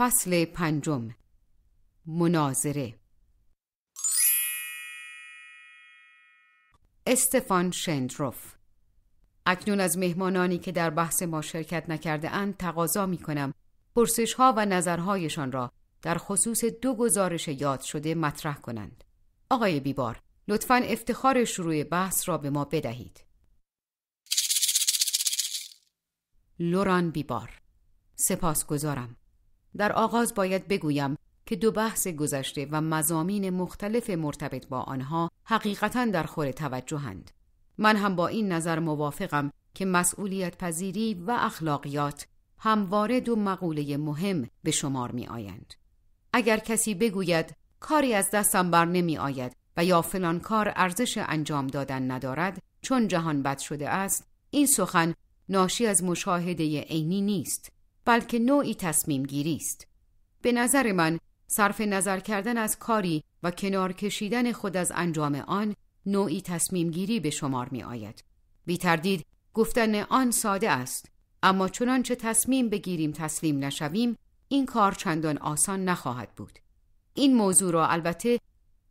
فصل پنجم مناظره استفان شندروف اکنون از مهمانانی که در بحث ما شرکت نکرده اند تقاضا می کنم پرسش ها و نظرهایشان را در خصوص دو گزارش یاد شده مطرح کنند. آقای بیبار، لطفا افتخار شروع بحث را به ما بدهید. لوران بیبار سپاس گذارم. در آغاز باید بگویم که دو بحث گذشته و مزامین مختلف مرتبط با آنها حقیقتا در خور توجهند. من هم با این نظر موافقم که مسئولیت پذیری و اخلاقیات همواره دو مقوله مهم به شمار می آیند. اگر کسی بگوید کاری از دستم بر نمی آید و یا فلان کار ارزش انجام دادن ندارد چون جهان بد شده است این سخن ناشی از مشاهده عینی نیست بلکه نوعی تصمیم گیری است به نظر من صرف نظر کردن از کاری و کنار کشیدن خود از انجام آن نوعی تصمیم گیری به شمار می آید بی تردید گفتن آن ساده است اما چنانچه تصمیم بگیریم تسلیم نشویم این کار چندان آسان نخواهد بود این موضوع را البته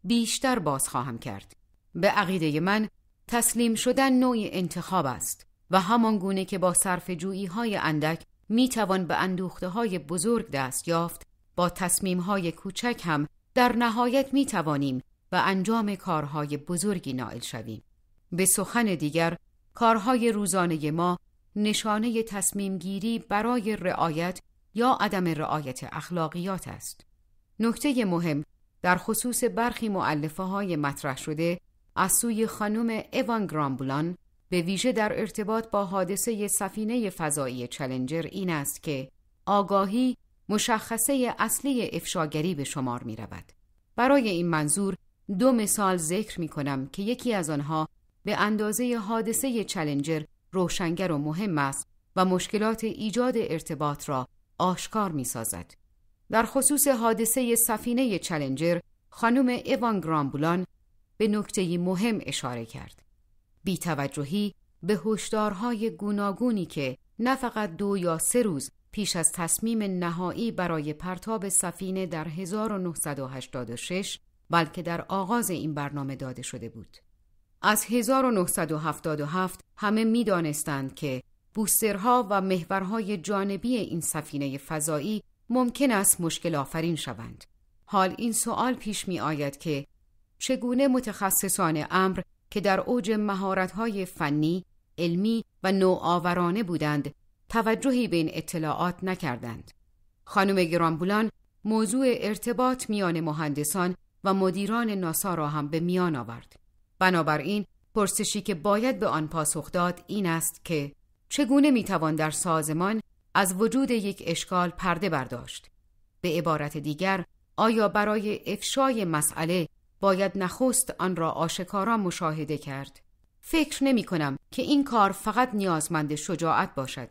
بیشتر باز خواهم کرد به عقیده من تسلیم شدن نوعی انتخاب است و همان گونه که با صرف جویی های اندک می توان به اندوخته های بزرگ دست یافت با تصمیم های کوچک هم در نهایت می توانیم و انجام کارهای بزرگی نائل شویم به سخن دیگر کارهای روزانه ما نشانه تصمیم گیری برای رعایت یا عدم رعایت اخلاقیات است نکته مهم در خصوص برخی معلفه های مطرح شده از سوی خانم ایوان گرامبولان به ویژه در ارتباط با حادثه سفینه فضایی چلنجر این است که آگاهی مشخصه اصلی افشاگری به شمار می رود. برای این منظور دو مثال ذکر می کنم که یکی از آنها به اندازه حادثه چلنجر روشنگر و مهم است و مشکلات ایجاد ارتباط را آشکار می سازد. در خصوص حادثه سفینه چلنجر خانم ایوان گرامبولان به نکته مهم اشاره کرد. بیتوجهی به هشدارهای گوناگونی که نه فقط دو یا سه روز پیش از تصمیم نهایی برای پرتاب سفینه در 1986 بلکه در آغاز این برنامه داده شده بود. از 1977 همه می که بوسترها و محورهای جانبی این سفینه فضایی ممکن است مشکل آفرین شوند. حال این سوال پیش می آید که چگونه متخصصان امر که در اوج مهارت‌های فنی، علمی و نوآورانه بودند، توجهی به این اطلاعات نکردند. خانم گرامبولان موضوع ارتباط میان مهندسان و مدیران ناسا را هم به میان آورد. بنابراین پرسشی که باید به آن پاسخ داد این است که چگونه میتوان در سازمان از وجود یک اشکال پرده برداشت؟ به عبارت دیگر آیا برای افشای مسئله باید نخست آن را آشکارا مشاهده کرد فکر نمی کنم که این کار فقط نیازمند شجاعت باشد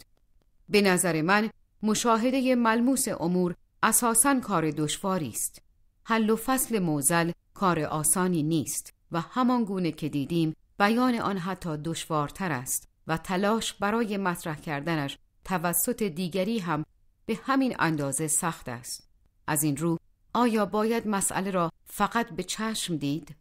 به نظر من مشاهده ملموس امور اساسا کار دشواری است حل و فصل موزل کار آسانی نیست و همان گونه که دیدیم بیان آن حتی دشوارتر است و تلاش برای مطرح کردنش توسط دیگری هم به همین اندازه سخت است از این رو آیا باید مسئله را فقط به چشم دید؟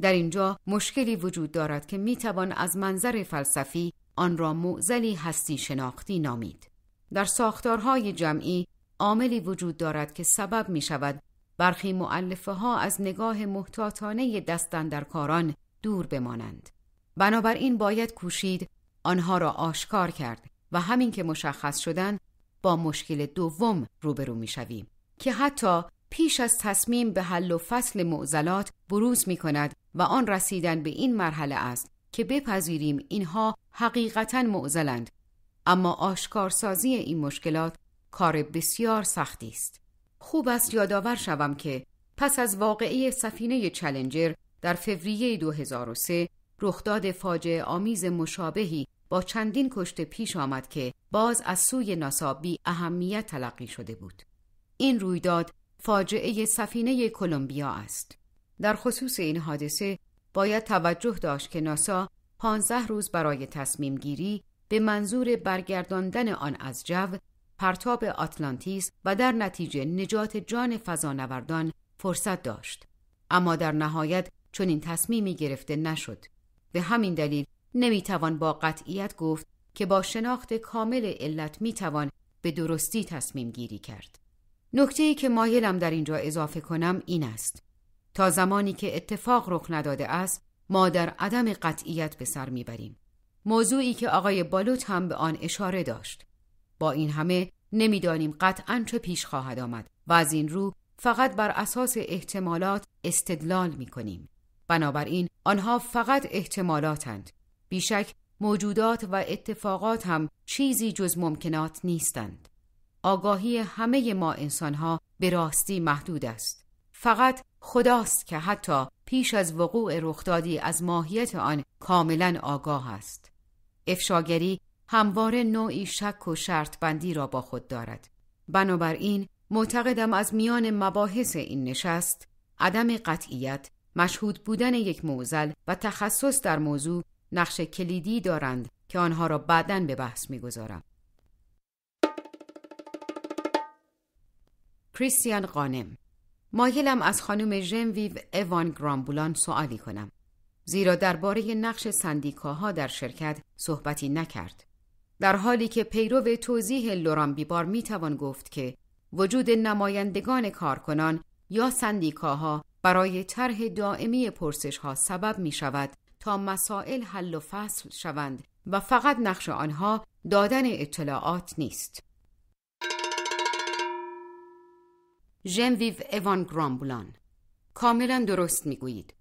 در اینجا مشکلی وجود دارد که میتوان از منظر فلسفی آن را معزلی هستی شناختی نامید. در ساختارهای جمعی عاملی وجود دارد که سبب می شود برخی معلفه ها از نگاه محتاطانه کاران دور بمانند. بنابراین باید کوشید آنها را آشکار کرد و همین که مشخص شدن با مشکل دوم روبرو می شویم که حتی پیش از تصمیم به حل و فصل معضلات بروز می کند و آن رسیدن به این مرحله است که بپذیریم اینها حقیقتا معزلند. اما آشکارسازی این مشکلات کار بسیار سختی است خوب است یادآور شوم که پس از واقعه سفینه چلنجر در فوریه 2003 رخداد فاجعه آمیز مشابهی با چندین کشته پیش آمد که باز از سوی ناسابی اهمیت تلقی شده بود این رویداد فاجعه سفینه کلمبیا است. در خصوص این حادثه باید توجه داشت که ناسا 15 روز برای تصمیم گیری به منظور برگرداندن آن از جو پرتاب آتلانتیس و در نتیجه نجات جان فضانوردان فرصت داشت اما در نهایت چنین تصمیمی گرفته نشد به همین دلیل نمیتوان با قطعیت گفت که با شناخت کامل علت میتوان به درستی تصمیم گیری کرد نکته ای که مایلم در اینجا اضافه کنم این است تا زمانی که اتفاق رخ نداده است ما در عدم قطعیت به سر میبریم موضوعی که آقای بالوت هم به آن اشاره داشت با این همه نمیدانیم قطعا چه پیش خواهد آمد و از این رو فقط بر اساس احتمالات استدلال می کنیم. بنابراین آنها فقط احتمالاتند. بیشک موجودات و اتفاقات هم چیزی جز ممکنات نیستند. آگاهی همه ما انسانها به راستی محدود است. فقط خداست که حتی پیش از وقوع رخدادی از ماهیت آن کاملا آگاه است. افشاگری همواره نوعی شک و شرط بندی را با خود دارد. بنابراین معتقدم از میان مباحث این نشست عدم قطعیت، مشهود بودن یک موزل و تخصص در موضوع نقش کلیدی دارند که آنها را بعدا به بحث میگذارم. کریستیان قانم مایلم از خانم ژنویو اوان گرامبولان سوالی کنم زیرا درباره نقش سندیکاها در شرکت صحبتی نکرد در حالی که پیرو توضیح لوران بیبار می گفت که وجود نمایندگان کارکنان یا سندیکاها برای طرح دائمی پرسش ها سبب می شود تا مسائل حل و فصل شوند و فقط نقش آنها دادن اطلاعات نیست. ژنویو اوان گرامبولان کاملا درست میگویید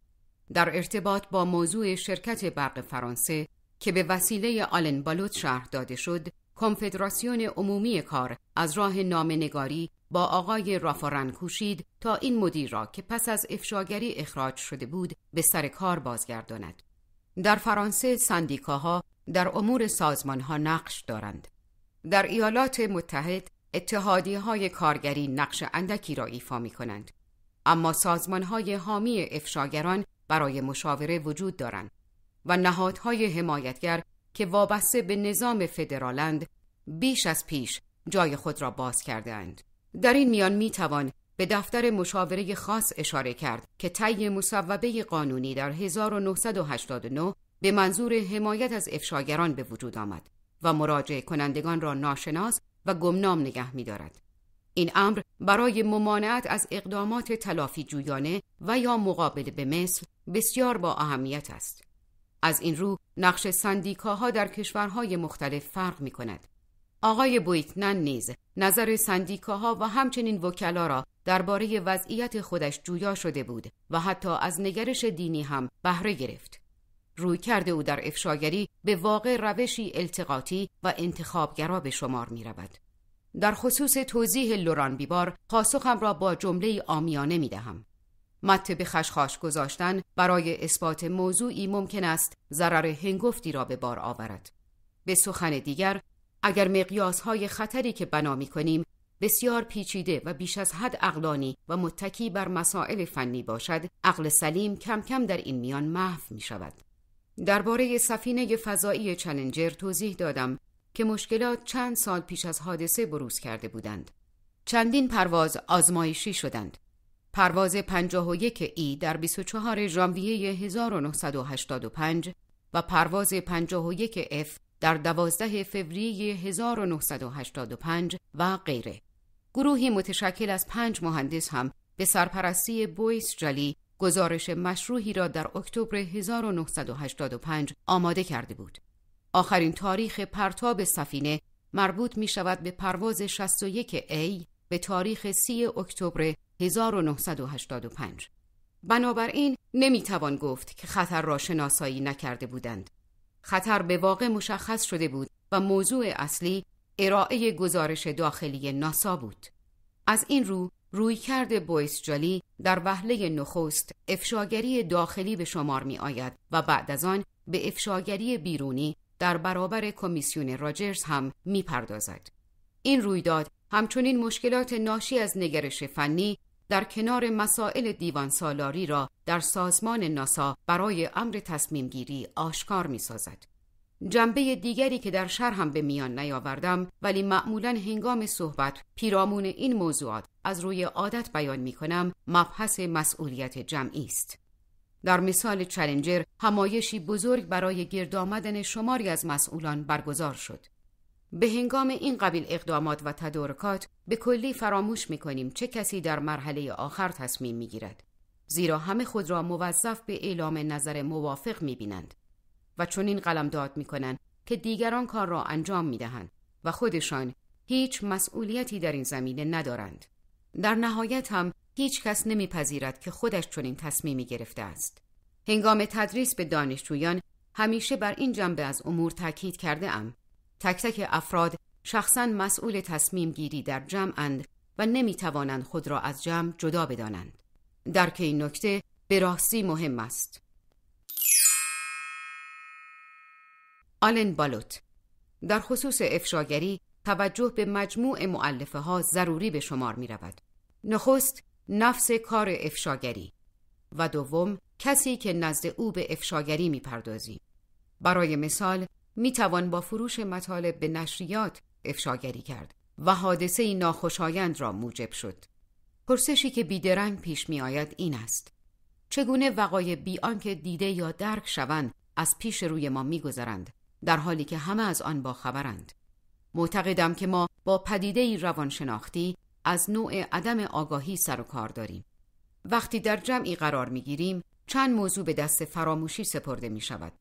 در ارتباط با موضوع شرکت برق فرانسه که به وسیله آلن بالوت شهر داده شد کنفدراسیون عمومی کار از راه نامنگاری با آقای رافارن کوشید تا این مدیر را که پس از افشاگری اخراج شده بود به سر کار بازگرداند در فرانسه سندیکاها در امور سازمانها نقش دارند در ایالات متحد اتحادی های کارگری نقش اندکی را ایفا می کنند. اما سازمان های حامی افشاگران برای مشاوره وجود دارند و نهادهای حمایتگر که وابسته به نظام فدرالند بیش از پیش جای خود را باز کرده اند. در این میان می توان به دفتر مشاوره خاص اشاره کرد که طی مصوبه قانونی در 1989 به منظور حمایت از افشاگران به وجود آمد و مراجع کنندگان را ناشناس و گمنام نگه می دارد. این امر برای ممانعت از اقدامات تلافی جویانه و یا مقابله به مثل بسیار با اهمیت است. از این رو نقش سندیکاها در کشورهای مختلف فرق می کند. آقای بویتنن نیز نظر سندیکاها و همچنین وکلا را درباره وضعیت خودش جویا شده بود و حتی از نگرش دینی هم بهره گرفت. روی کرده او در افشاگری به واقع روشی التقاطی و انتخابگرا به شمار می رود. در خصوص توضیح لوران بیبار پاسخم را با جمله آمیانه می دهم. مت به خشخاش گذاشتن برای اثبات موضوعی ممکن است ضرر هنگفتی را به بار آورد. به سخن دیگر اگر مقیاس های خطری که بنا می کنیم بسیار پیچیده و بیش از حد اقلانی و متکی بر مسائل فنی باشد عقل سلیم کم کم در این میان محو می شود. درباره سفینه فضایی چلنجر توضیح دادم که مشکلات چند سال پیش از حادثه بروز کرده بودند. چندین پرواز آزمایشی شدند. پرواز 51 ای در 24 ژانویه 1985 و پرواز 51 اف در 12 فوریه 1985 و غیره. گروهی متشکل از پنج مهندس هم به سرپرستی بویس جلی گزارش مشروحی را در اکتبر 1985 آماده کرده بود. آخرین تاریخ پرتاب سفینه مربوط می شود به پرواز 61 A به تاریخ 3 اکتبر 1985. بنابراین نمی توان گفت که خطر را شناسایی نکرده بودند. خطر به واقع مشخص شده بود و موضوع اصلی ارائه گزارش داخلی ناسا بود. از این رو رویکرد بویس جالی در وهله نخست افشاگری داخلی به شمار می آید و بعد از آن به افشاگری بیرونی در برابر کمیسیون راجرز هم می پردازد. این رویداد همچنین مشکلات ناشی از نگرش فنی در کنار مسائل دیوان سالاری را در سازمان ناسا برای امر تصمیم گیری آشکار می سازد. جنبه دیگری که در شرح هم به میان نیاوردم ولی معمولا هنگام صحبت پیرامون این موضوعات از روی عادت بیان می کنم مبحث مسئولیت جمعی است. در مثال چلنجر همایشی بزرگ برای گرد آمدن شماری از مسئولان برگزار شد. به هنگام این قبیل اقدامات و تدارکات به کلی فراموش می کنیم چه کسی در مرحله آخر تصمیم می گیرد. زیرا همه خود را موظف به اعلام نظر موافق می بینند. و چون این قلم داد می که دیگران کار را انجام می دهند و خودشان هیچ مسئولیتی در این زمینه ندارند. در نهایت هم هیچ کس نمیپذیرد که خودش این تصمیمی گرفته است. هنگام تدریس به دانشجویان همیشه بر این جنبه از امور تاکید کرده ام. تک تک افراد شخصا مسئول تصمیم گیری در جمع اند و نمی توانند خود را از جمع جدا بدانند. درک این نکته به راستی مهم است. آلن بالوت در خصوص افشاگری توجه به مجموع معلفه ها ضروری به شمار می رود. نخست نفس کار افشاگری و دوم کسی که نزد او به افشاگری می پردازی. برای مثال می توان با فروش مطالب به نشریات افشاگری کرد و حادثه ناخوشایند را موجب شد. پرسشی که بیدرنگ پیش می آید این است. چگونه وقای بی که دیده یا درک شوند از پیش روی ما میگذرند در حالی که همه از آن باخبرند معتقدم که ما با پدیده روانشناختی از نوع عدم آگاهی سر و کار داریم وقتی در جمعی قرار گیریم چند موضوع به دست فراموشی سپرده می شود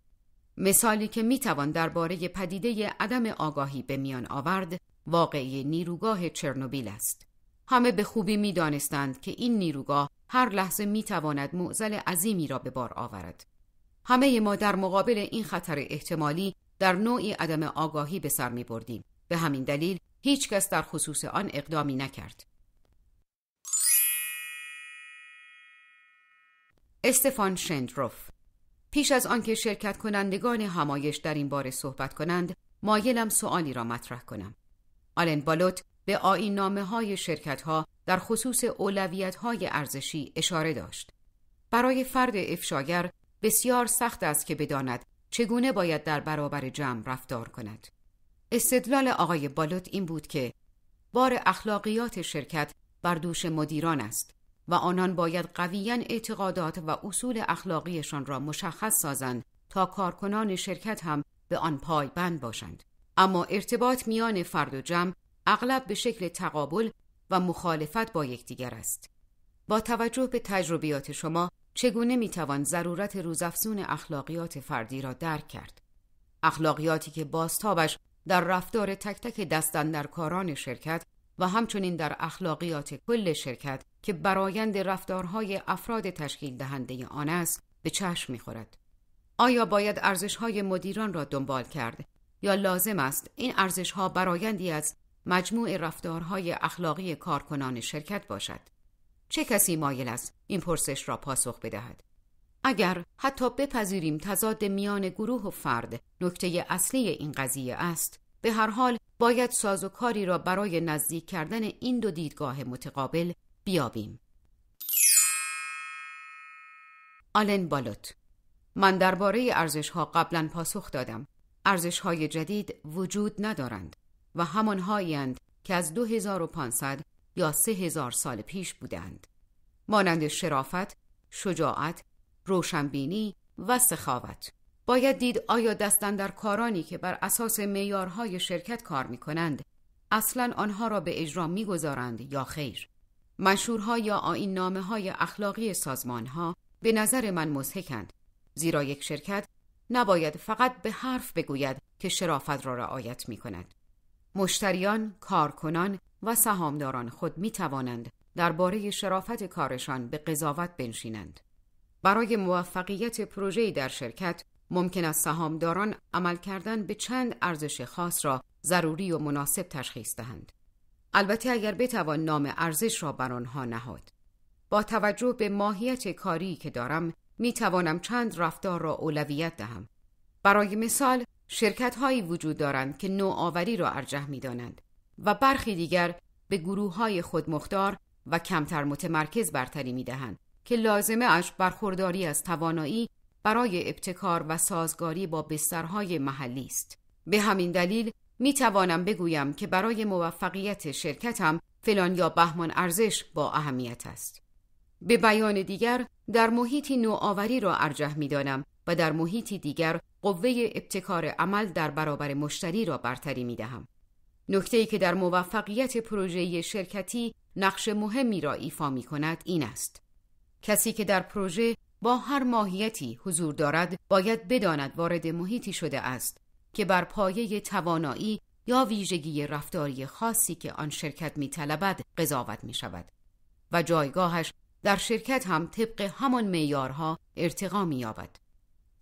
مثالی که می توان درباره پدیده عدم آگاهی به میان آورد واقعی نیروگاه چرنوبیل است همه به خوبی می دانستند که این نیروگاه هر لحظه می تواند معزل عظیمی را به بار آورد همه ما در مقابل این خطر احتمالی در نوعی عدم آگاهی به سر می بردیم. به همین دلیل هیچ کس در خصوص آن اقدامی نکرد. استفان شندروف پیش از آنکه شرکت کنندگان همایش در این باره صحبت کنند، مایلم سوالی را مطرح کنم. آلن بالوت به آین نامه های شرکت ها در خصوص اولویت های ارزشی اشاره داشت. برای فرد افشاگر بسیار سخت است که بداند چگونه باید در برابر جمع رفتار کند استدلال آقای بالوت این بود که بار اخلاقیات شرکت بر دوش مدیران است و آنان باید قویا اعتقادات و اصول اخلاقیشان را مشخص سازند تا کارکنان شرکت هم به آن پای بند باشند اما ارتباط میان فرد و جمع اغلب به شکل تقابل و مخالفت با یکدیگر است با توجه به تجربیات شما چگونه میتوان ضرورت روزافزون اخلاقیات فردی را درک کرد اخلاقیاتی که بازتابش در رفتار تک تک کاران شرکت و همچنین در اخلاقیات کل شرکت که برایند رفتارهای افراد تشکیل دهنده آن است به چشم میخورد آیا باید ارزشهای مدیران را دنبال کرد یا لازم است این ارزشها برایندی از مجموع رفتارهای اخلاقی کارکنان شرکت باشد چه کسی مایل است این پرسش را پاسخ بدهد اگر حتی بپذیریم تضاد میان گروه و فرد نکته اصلی این قضیه است به هر حال باید ساز کاری را برای نزدیک کردن این دو دیدگاه متقابل بیابیم آلن بالوت من درباره ارزش ها قبلا پاسخ دادم ارزش های جدید وجود ندارند و هاییند که از 2500 یا سه هزار سال پیش بودند مانند شرافت، شجاعت، روشنبینی و سخاوت باید دید آیا دستن در کارانی که بر اساس میارهای شرکت کار می کنند اصلا آنها را به اجرا میگذارند یا خیر منشورها یا آین نامه های اخلاقی سازمان ها به نظر من مزهکند زیرا یک شرکت نباید فقط به حرف بگوید که شرافت را رعایت می کند مشتریان، کارکنان، و سهامداران خود می توانند درباره شرافت کارشان به قضاوت بنشینند. برای موفقیت پروژه‌ای در شرکت ممکن است سهامداران عمل کردن به چند ارزش خاص را ضروری و مناسب تشخیص دهند. البته اگر بتوان نام ارزش را بر آنها نهاد. با توجه به ماهیت کاری که دارم می توانم چند رفتار را اولویت دهم. برای مثال شرکت هایی وجود دارند که نوآوری را ارجح می دانند و برخی دیگر به گروه های مختار و کمتر متمرکز برتری می دهند که لازمه اش برخورداری از توانایی برای ابتکار و سازگاری با بسترهای محلی است. به همین دلیل می توانم بگویم که برای موفقیت شرکتم فلان یا بهمان ارزش با اهمیت است. به بیان دیگر در محیطی نوآوری را ارجح می دانم و در محیطی دیگر قوه ابتکار عمل در برابر مشتری را برتری می دهم. نکته ای که در موفقیت پروژه شرکتی نقش مهمی را ایفا می کند این است. کسی که در پروژه با هر ماهیتی حضور دارد باید بداند وارد محیطی شده است که بر پایه توانایی یا ویژگی رفتاری خاصی که آن شرکت می قضاوت می شود و جایگاهش در شرکت هم طبق همان میارها ارتقا می یابد.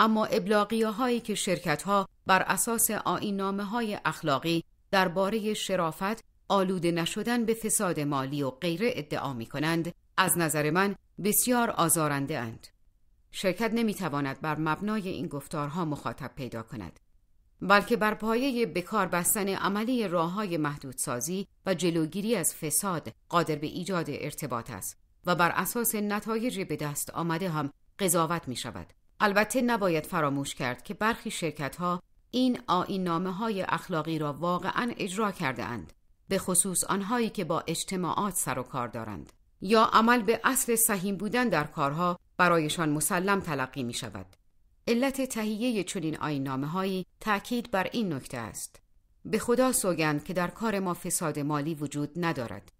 اما ابلاغیه هایی که شرکت ها بر اساس آین های اخلاقی درباره شرافت آلوده نشدن به فساد مالی و غیره ادعا می کنند از نظر من بسیار آزارنده اند. شرکت نمی تواند بر مبنای این گفتارها مخاطب پیدا کند بلکه بر پایه بکار بستن عملی راه های محدودسازی و جلوگیری از فساد قادر به ایجاد ارتباط است و بر اساس نتایج به دست آمده هم قضاوت می شود. البته نباید فراموش کرد که برخی شرکت ها این آین نامه های اخلاقی را واقعا اجرا کرده اند به خصوص آنهایی که با اجتماعات سر و کار دارند یا عمل به اصل سهیم بودن در کارها برایشان مسلم تلقی می شود علت تهیه چنین آین نامه هایی تأکید بر این نکته است به خدا سوگند که در کار ما فساد مالی وجود ندارد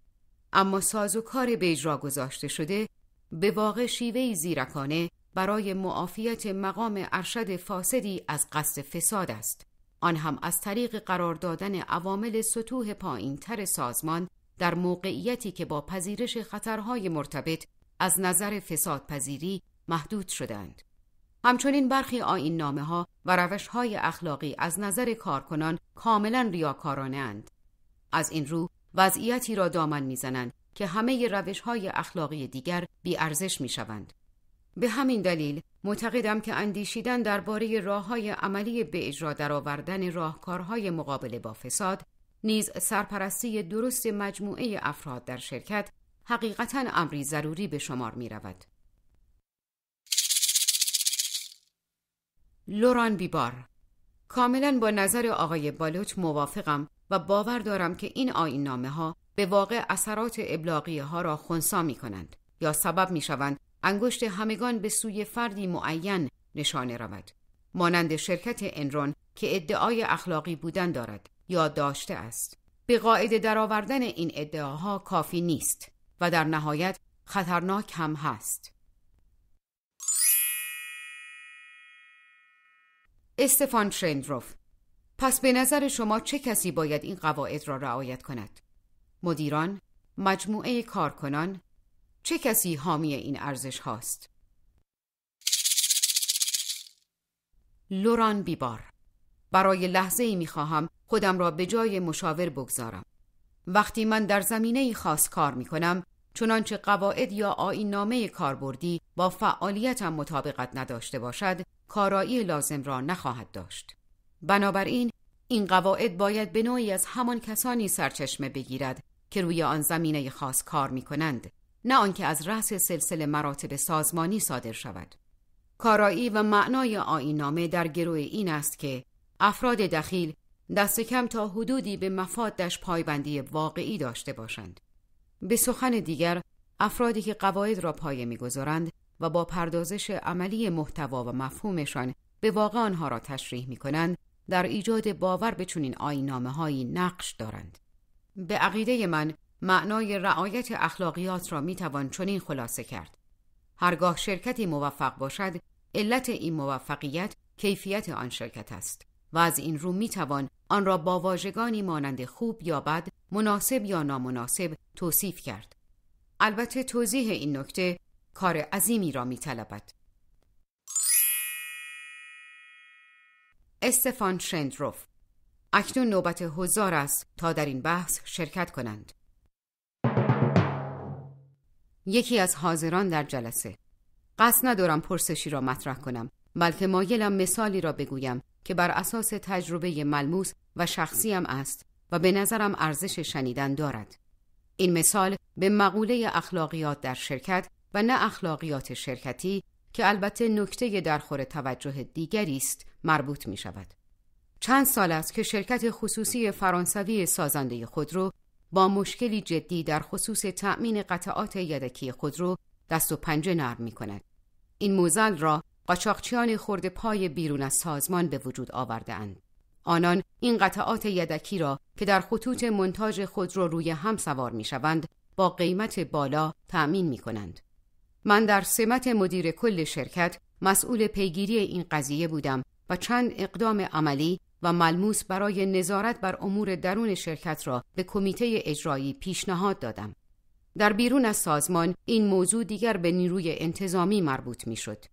اما ساز کار به اجرا گذاشته شده به واقع شیوه زیرکانه برای معافیت مقام ارشد فاسدی از قصد فساد است آن هم از طریق قرار دادن عوامل سطوح پایینتر سازمان در موقعیتی که با پذیرش خطرهای مرتبط از نظر فساد پذیری محدود شدند همچنین برخی آین نامه ها و روش های اخلاقی از نظر کارکنان کاملا ریاکارانه اند. از این رو وضعیتی را دامن میزنند که همه روش های اخلاقی دیگر بیارزش می شوند. به همین دلیل معتقدم که اندیشیدن درباره راههای عملی به اجرا درآوردن راهکارهای مقابله با فساد نیز سرپرستی درست مجموعه افراد در شرکت حقیقتا امری ضروری به شمار می رود. لوران بیبار کاملا با نظر آقای بالوت موافقم و باور دارم که این آین ها به واقع اثرات ابلاغیه ها را خونسا می کنند یا سبب می شوند انگشت همگان به سوی فردی معین نشانه رود مانند شرکت انرون که ادعای اخلاقی بودن دارد یا داشته است به قاعده درآوردن این ادعاها کافی نیست و در نهایت خطرناک هم هست استفان شندروف پس به نظر شما چه کسی باید این قواعد را رعایت کند؟ مدیران، مجموعه کارکنان، چه کسی حامی این ارزش هاست؟ لوران بیبار برای لحظه ای می خواهم خودم را به جای مشاور بگذارم وقتی من در زمینه ای خاص کار می کنم چنانچه قواعد یا آین نامه کاربردی با فعالیتم مطابقت نداشته باشد کارایی لازم را نخواهد داشت بنابراین این قواعد باید به نوعی از همان کسانی سرچشمه بگیرد که روی آن زمینه خاص کار می کنند نه آنکه از رأس سلسله مراتب سازمانی صادر شود کارایی و معنای آینامه در گروه این است که افراد دخیل دست کم تا حدودی به مفادش پایبندی واقعی داشته باشند به سخن دیگر افرادی که قواعد را پایه میگذارند و با پردازش عملی محتوا و مفهومشان به واقع آنها را تشریح می کنند در ایجاد باور به چنین آینامه هایی نقش دارند به عقیده من معنای رعایت اخلاقیات را می توان چنین خلاصه کرد هرگاه شرکتی موفق باشد علت این موفقیت کیفیت آن شرکت است و از این رو می توان آن را با واژگانی مانند خوب یا بد مناسب یا نامناسب توصیف کرد البته توضیح این نکته کار عظیمی را می طلبد. استفان شندروف اکنون نوبت هزار است تا در این بحث شرکت کنند. یکی از حاضران در جلسه قصد ندارم پرسشی را مطرح کنم بلکه مایلم مثالی را بگویم که بر اساس تجربه ملموس و شخصیم است و به نظرم ارزش شنیدن دارد این مثال به مقوله اخلاقیات در شرکت و نه اخلاقیات شرکتی که البته نکته درخور توجه دیگری است مربوط می شود. چند سال است که شرکت خصوصی فرانسوی سازنده خودرو با مشکلی جدی در خصوص تأمین قطعات یدکی خودرو دست و پنجه نرم می کند. این موزل را قاچاقچیان خورده پای بیرون از سازمان به وجود اند. آنان این قطعات یدکی را که در خطوط منتاج خود روی هم سوار می شوند با قیمت بالا تأمین می کنند. من در سمت مدیر کل شرکت مسئول پیگیری این قضیه بودم و چند اقدام عملی و ملموس برای نظارت بر امور درون شرکت را به کمیته اجرایی پیشنهاد دادم. در بیرون از سازمان این موضوع دیگر به نیروی انتظامی مربوط می شد.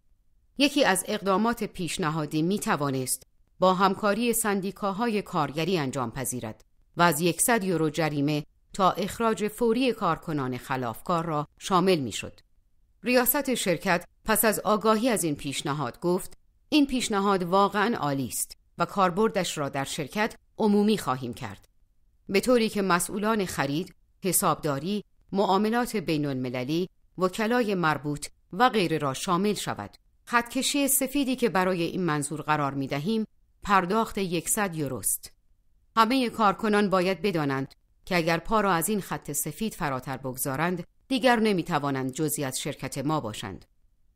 یکی از اقدامات پیشنهادی می توانست با همکاری سندیکاهای کارگری انجام پذیرد و از یکصد یورو جریمه تا اخراج فوری کارکنان خلافکار را شامل می شد. ریاست شرکت پس از آگاهی از این پیشنهاد گفت این پیشنهاد واقعا عالی است و کاربردش را در شرکت عمومی خواهیم کرد به طوری که مسئولان خرید، حسابداری، معاملات بین المللی، وکلای مربوط و غیره را شامل شود. خطکشی سفیدی که برای این منظور قرار می دهیم پرداخت 100 یوروست. همه کارکنان باید بدانند که اگر پا را از این خط سفید فراتر بگذارند دیگر نمی توانند جزی از شرکت ما باشند.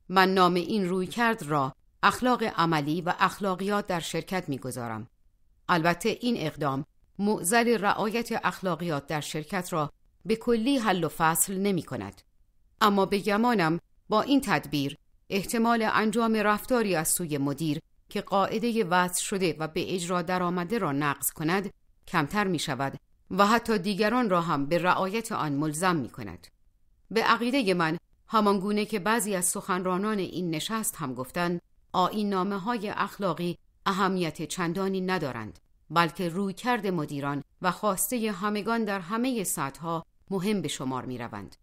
من نام این روی کرد را اخلاق عملی و اخلاقیات در شرکت میگذارم البته این اقدام معضل رعایت اخلاقیات در شرکت را به کلی حل و فصل نمی کند. اما به گمانم با این تدبیر احتمال انجام رفتاری از سوی مدیر که قاعده وضع شده و به اجرا درآمده را نقض کند کمتر می شود و حتی دیگران را هم به رعایت آن ملزم می کند. به عقیده من همانگونه که بعضی از سخنرانان این نشست هم گفتند آین نامه های اخلاقی اهمیت چندانی ندارند بلکه رویکرد مدیران و خواسته همگان در همه سطح مهم به شمار می روند.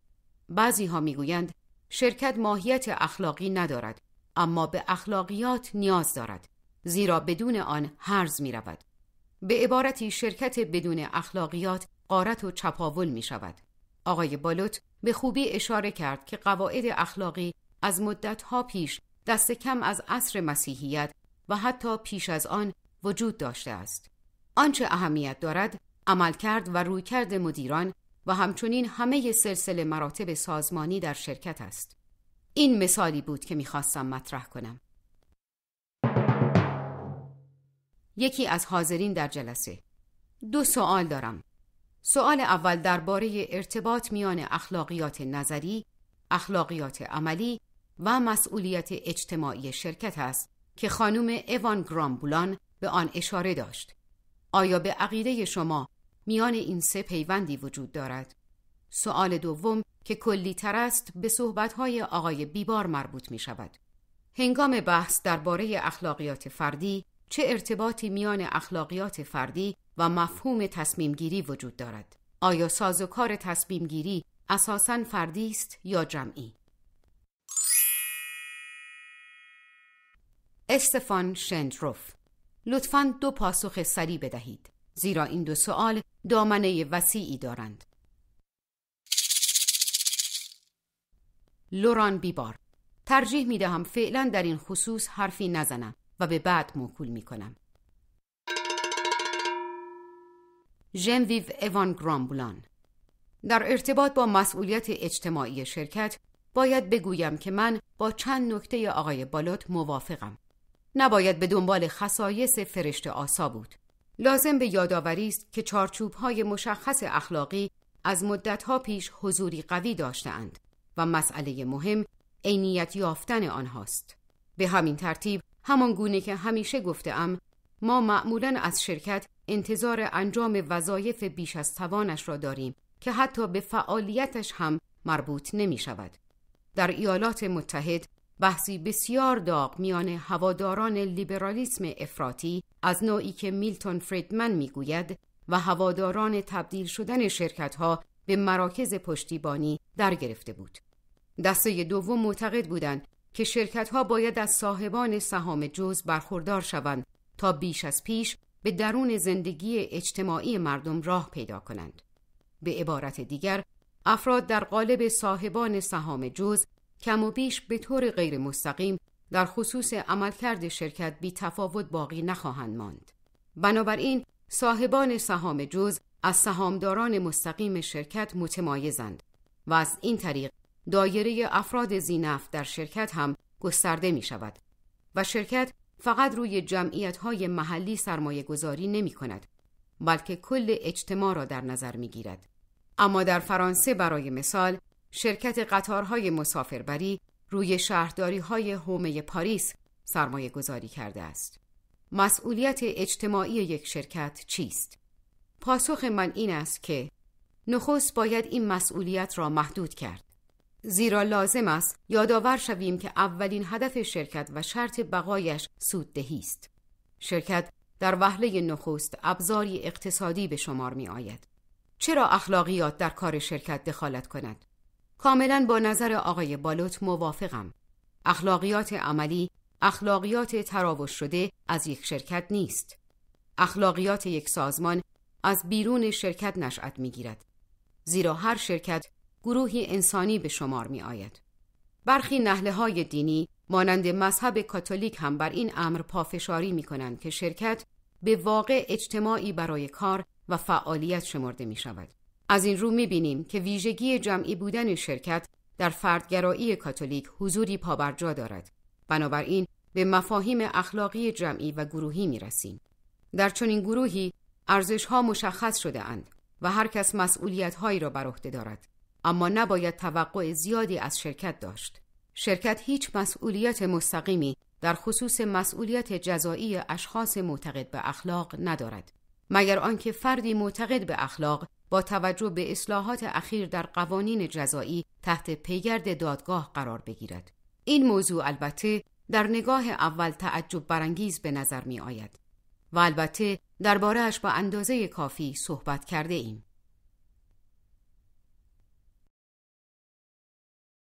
بعضی ها می گویند شرکت ماهیت اخلاقی ندارد اما به اخلاقیات نیاز دارد زیرا بدون آن هرز می رود. به عبارتی شرکت بدون اخلاقیات قارت و چپاول می شود. آقای بالوت به خوبی اشاره کرد که قواعد اخلاقی از مدتها پیش دست کم از عصر مسیحیت و حتی پیش از آن وجود داشته است آنچه اهمیت دارد عملکرد و رویکرد مدیران و همچنین همه سلسله مراتب سازمانی در شرکت است این مثالی بود که میخواستم مطرح کنم یکی از حاضرین در جلسه دو سوال دارم سوال اول درباره ارتباط میان اخلاقیات نظری اخلاقیات عملی و مسئولیت اجتماعی شرکت است که خانم ایوان گرامبولان به آن اشاره داشت. آیا به عقیده شما میان این سه پیوندی وجود دارد؟ سوال دوم که کلی تر است به صحبتهای آقای بیبار مربوط می شود. هنگام بحث درباره اخلاقیات فردی چه ارتباطی میان اخلاقیات فردی و مفهوم تصمیم وجود دارد؟ آیا سازوکار تصمیم گیری اساساً فردی است یا جمعی؟ استفان شندروف لطفا دو پاسخ سریع بدهید زیرا این دو سوال دامنه وسیعی دارند لوران بیبار ترجیح می دهم فعلا در این خصوص حرفی نزنم و به بعد موکول می کنم ژنویو ایوان گرامبولان در ارتباط با مسئولیت اجتماعی شرکت باید بگویم که من با چند نکته آقای بالوت موافقم نباید به دنبال خصایص فرشت آسا بود لازم به یادآوری است که چارچوب های مشخص اخلاقی از ها پیش حضوری قوی داشتهاند و مسئله مهم عینیت یافتن آنهاست به همین ترتیب همان گونه که همیشه گفته ام ما معمولا از شرکت انتظار انجام وظایف بیش از توانش را داریم که حتی به فعالیتش هم مربوط نمی شود در ایالات متحد بحثی بسیار داغ میان هواداران لیبرالیسم افراطی از نوعی که میلتون فریدمن میگوید و هواداران تبدیل شدن شرکت به مراکز پشتیبانی در گرفته بود. دسته دوم معتقد بودند که شرکت باید از صاحبان سهام جز برخوردار شوند تا بیش از پیش به درون زندگی اجتماعی مردم راه پیدا کنند. به عبارت دیگر افراد در قالب صاحبان سهام جز کم و بیش به طور غیر مستقیم در خصوص عملکرد شرکت بی تفاوت باقی نخواهند ماند. بنابراین صاحبان سهام جز از سهامداران مستقیم شرکت متمایزند و از این طریق دایره افراد زینف در شرکت هم گسترده می شود و شرکت فقط روی جمعیت های محلی سرمایه گذاری نمی کند بلکه کل اجتماع را در نظر می گیرد. اما در فرانسه برای مثال شرکت قطارهای مسافربری روی شهرداری های هومه پاریس سرمایه گذاری کرده است. مسئولیت اجتماعی یک شرکت چیست؟ پاسخ من این است که نخست باید این مسئولیت را محدود کرد. زیرا لازم است یادآور شویم که اولین هدف شرکت و شرط بقایش سوددهی است. شرکت در وهله نخست ابزاری اقتصادی به شمار می آید. چرا اخلاقیات در کار شرکت دخالت کند؟ کاملا با نظر آقای بالوت موافقم. اخلاقیات عملی اخلاقیات تراوش شده از یک شرکت نیست. اخلاقیات یک سازمان از بیرون شرکت نشأت میگیرد زیرا هر شرکت گروهی انسانی به شمار می آید. برخی نهله های دینی مانند مذهب کاتولیک هم بر این امر پافشاری می کنند که شرکت به واقع اجتماعی برای کار و فعالیت شمرده می شود. از این رو میبینیم که ویژگی جمعی بودن شرکت در فردگرایی کاتولیک حضوری پابرجا دارد. بنابراین به مفاهیم اخلاقی جمعی و گروهی رسیم. در چنین گروهی ارزش ها مشخص شده اند و هر کس مسئولیت هایی را بر عهده دارد. اما نباید توقع زیادی از شرکت داشت. شرکت هیچ مسئولیت مستقیمی در خصوص مسئولیت جزایی اشخاص معتقد به اخلاق ندارد مگر آنکه فردی معتقد به اخلاق با توجه به اصلاحات اخیر در قوانین جزایی تحت پیگرد دادگاه قرار بگیرد. این موضوع البته در نگاه اول تعجب برانگیز به نظر می آید و البته اش با اندازه کافی صحبت کرده ایم.